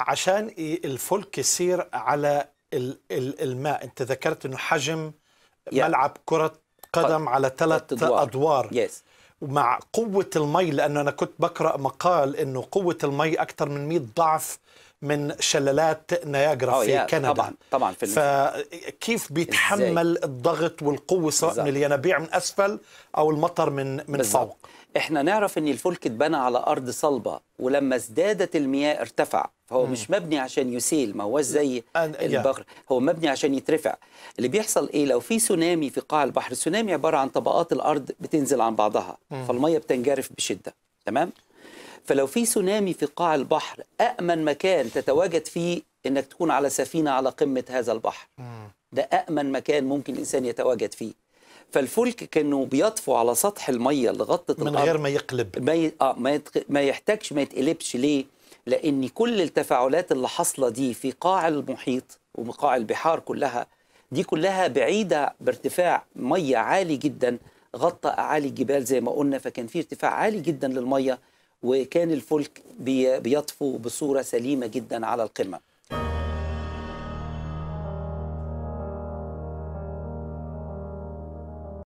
عشان الفلك يصير على الماء انت ذكرت انه حجم ملعب كره قدم على ثلاث ادوار, أدوار. يس. ومع قوه المي لانه انا كنت بقرا مقال انه قوه المي اكثر من 100 ضعف من شلالات نياجرا في كندا طبعا طبعا في فكيف بيتحمل إزاي؟ الضغط والقوه سواء من الينابيع من اسفل او المطر من من بالزبط. فوق احنا نعرف ان الفلك اتبنى على ارض صلبه ولما ازدادت المياه ارتفع فهو مم. مش مبني عشان يسيل ما هو زي البحر هو مبني عشان يترفع اللي بيحصل ايه لو في سونامي في قاع البحر السونامي عباره عن طبقات الارض بتنزل عن بعضها مم. فالميه بتنجرف بشده تمام فلو في سونامي في قاع البحر أأمن مكان تتواجد فيه إنك تكون على سفينة على قمة هذا البحر ده أأمن مكان ممكن الإنسان يتواجد فيه فالفلك كانوا بيطفوا على سطح الميه اللي غطت من غير ما يقلب ما ي... آه ما, يتق... ما يحتاجش ما يتقلبش ليه؟ لان كل التفاعلات اللي حاصله دي في قاع المحيط وقاع البحار كلها دي كلها بعيده بارتفاع ميه عالي جدا غطى اعالي الجبال زي ما قلنا فكان في ارتفاع عالي جدا للميه وكان الفلك بيطفو بصورة سليمة جدا على القمة